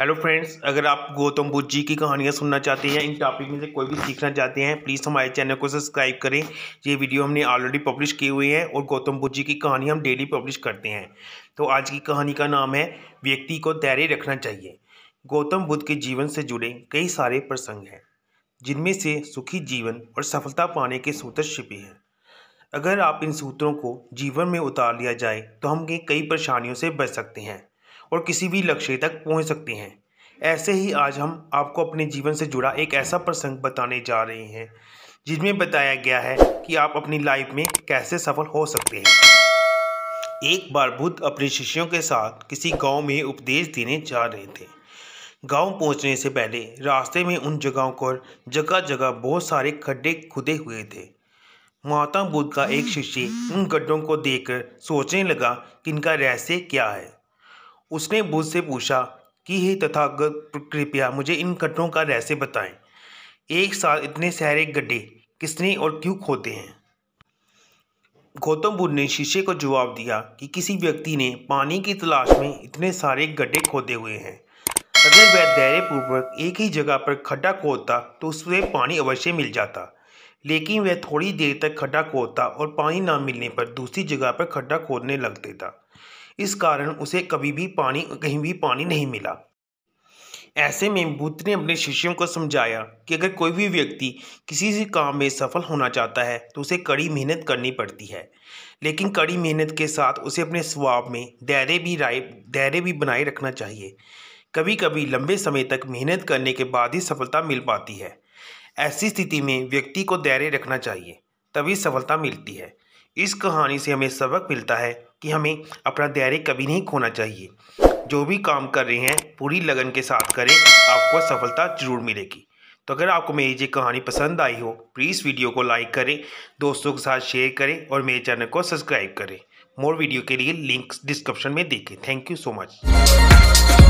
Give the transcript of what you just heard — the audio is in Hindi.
हेलो फ्रेंड्स अगर आप गौतम बुद्ध जी की कहानियाँ सुनना चाहते हैं इन टॉपिक में से कोई भी सीखना चाहते हैं प्लीज़ हमारे चैनल को सब्सक्राइब करें ये वीडियो हमने ऑलरेडी पब्लिश की हुई है और गौतम बुद्ध जी की कहानी हम डेली पब्लिश करते हैं तो आज की कहानी का नाम है व्यक्ति को धैर्य रखना चाहिए गौतम बुद्ध के जीवन से जुड़े कई सारे प्रसंग हैं जिनमें से सुखी जीवन और सफलता पाने के सूत्र छिपे हैं अगर आप इन सूत्रों को जीवन में उतार लिया जाए तो हम कई परेशानियों से बच सकते हैं और किसी भी लक्ष्य तक पहुँच सकते हैं ऐसे ही आज हम आपको अपने जीवन से जुड़ा एक ऐसा प्रसंग बताने जा रहे हैं जिसमें बताया गया है कि आप अपनी लाइफ में कैसे सफल हो सकते हैं एक बार बुद्ध अपने शिष्यों के साथ किसी गांव में उपदेश देने जा रहे थे गांव पहुंचने से पहले रास्ते में उन जगहों पर जगह जगह बहुत सारे खड्डे खुदे हुए थे महात्मा बुद्ध का एक शिष्य उन गड्ढों को देखकर सोचने लगा कि इनका रहस्य क्या है उसने बुद्ध से पूछा कि हे तथागत कृपया मुझे इन गड्ढों का रहस्य बताएं एक साथ इतने सारे गड्ढे किसने और क्यों खोते हैं गौतम बुद्ध ने शीशे को जवाब दिया कि किसी व्यक्ति ने पानी की तलाश में इतने सारे गड्ढे खोदे हुए हैं अगर वह धैर्यपूर्वक एक ही जगह पर खड्डा खोदता तो उसमें पानी अवश्य मिल जाता लेकिन वह थोड़ी देर तक खड्डा खोदता और पानी ना मिलने पर दूसरी जगह पर खड्डा खोदने लग देता इस कारण उसे कभी भी पानी कहीं भी पानी नहीं मिला ऐसे में बुद्ध ने अपने शिष्यों को समझाया कि अगर कोई भी व्यक्ति किसी भी काम में सफल होना चाहता है तो उसे कड़ी मेहनत करनी पड़ती है लेकिन कड़ी मेहनत के साथ उसे अपने स्वभाव में धैर्य भी राय धैर्य भी बनाए रखना चाहिए कभी कभी लंबे समय तक मेहनत करने के बाद ही सफलता मिल पाती है ऐसी स्थिति में व्यक्ति को धैर्य रखना चाहिए तभी सफलता मिलती है इस कहानी से हमें सबक मिलता है कि हमें अपना धैर्य कभी नहीं खोना चाहिए जो भी काम कर रहे हैं पूरी लगन के साथ करें आपको सफलता जरूर मिलेगी तो अगर आपको मेरी ये कहानी पसंद आई हो प्लीज़ वीडियो को लाइक करें दोस्तों के साथ शेयर करें और मेरे चैनल को सब्सक्राइब करें मोर वीडियो के लिए लिंक्स डिस्क्रिप्शन में देखें थैंक यू सो मच